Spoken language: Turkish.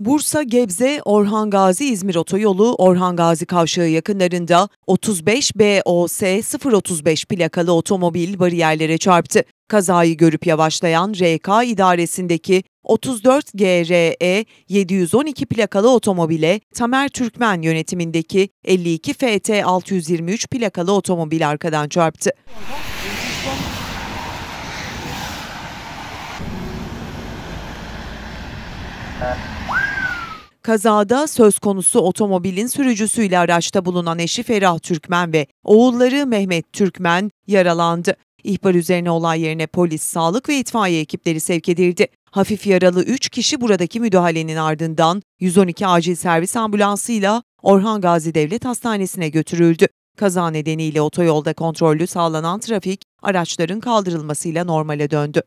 Bursa Gebze Orhan Gazi İzmir otoyolu Orhan Gazi kavşağı yakınlarında 35 BOS 035 plakalı otomobil bariyerlere çarptı. Kazayı görüp yavaşlayan RK idaresindeki 34 GRE 712 plakalı otomobile Tamer Türkmen yönetimindeki 52 FT 623 plakalı otomobil arkadan çarptı. Kazada söz konusu otomobilin sürücüsüyle araçta bulunan eşi Ferah Türkmen ve oğulları Mehmet Türkmen yaralandı. İhbar üzerine olay yerine polis, sağlık ve itfaiye ekipleri sevk edildi. Hafif yaralı 3 kişi buradaki müdahalenin ardından 112 acil servis ambulansıyla Orhan Gazi Devlet Hastanesi'ne götürüldü. Kaza nedeniyle otoyolda kontrollü sağlanan trafik araçların kaldırılmasıyla normale döndü.